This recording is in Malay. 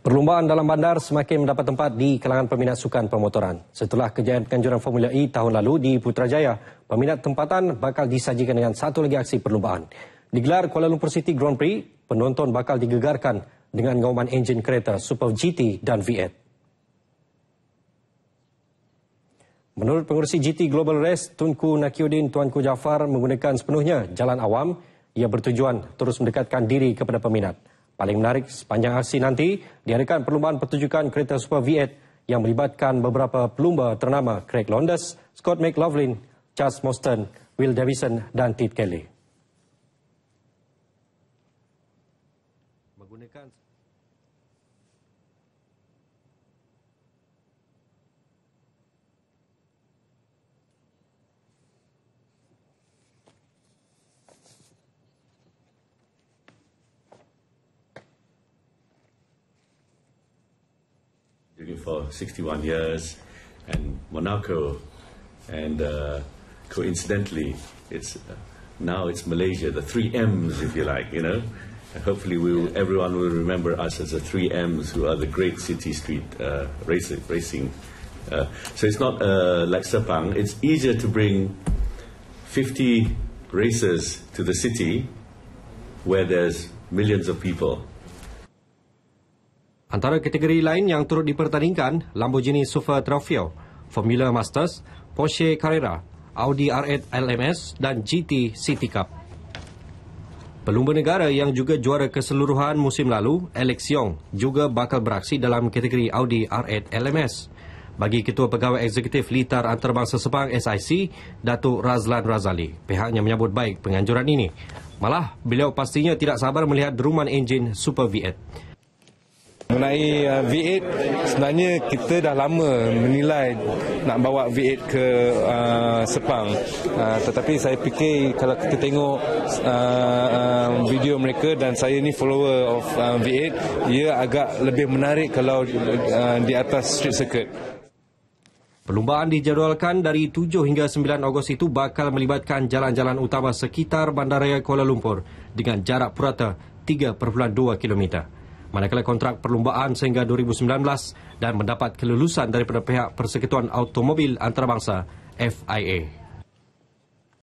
Perlumbaan dalam bandar semakin mendapat tempat di kalangan peminat sukan pemotoran. Setelah kejayaan kanjuran Formula E tahun lalu di Putrajaya, peminat tempatan bakal disajikan dengan satu lagi aksi perlumbaan. Digelar Kuala Lumpur City Grand Prix, penonton bakal digegarkan dengan gauman enjin kereta Super GT dan V8. Menurut pengurusi GT Global Race, Tunku Nakiuddin Tuanku Jafar menggunakan sepenuhnya jalan awam. Ia bertujuan terus mendekatkan diri kepada peminat. Paling menarik sepanjang aksi nanti diadakan perlumbaan pertunjukan kereta Super V8 yang melibatkan beberapa pelumba ternama Craig Londes, Scott McLaughlin, Charles Mostyn, Will Davison dan Tit Kelly. for 61 years, and Monaco, and uh, coincidentally, it's uh, now it's Malaysia, the three M's, if you like, you know. And hopefully, will, everyone will remember us as the three M's, who are the great city street uh, race, racing. Uh, so it's not uh, like Sepang. It's easier to bring 50 racers to the city where there's millions of people Antara kategori lain yang turut dipertandingkan, Lamborghini Super Trofeo, Formula Masters, Porsche Carrera, Audi R8 LMS dan GT City Cup. Pelumba negara yang juga juara keseluruhan musim lalu, Alex Yong, juga bakal beraksi dalam kategori Audi R8 LMS. Bagi Ketua Pegawai Eksekutif Litar Antarabangsa Sepang SIC, Datuk Razlan Razali, pihaknya menyambut baik penganjuran ini. Malah, beliau pastinya tidak sabar melihat deruman enjin Super V8. Mengenai uh, V8, sebenarnya kita dah lama menilai nak bawa V8 ke uh, Sepang. Uh, tetapi saya fikir kalau kita tengok uh, uh, video mereka dan saya ni follower of uh, V8, ia agak lebih menarik kalau uh, di atas street circuit. Perlumbaan dijadualkan dari 7 hingga 9 Ogos itu bakal melibatkan jalan-jalan utama sekitar Bandaraya Kuala Lumpur dengan jarak purata 3.2 kilometer manakala kontrak perlumbaan sehingga 2019 dan mendapat kelulusan daripada pihak Persekutuan Automobil Antarabangsa FIA.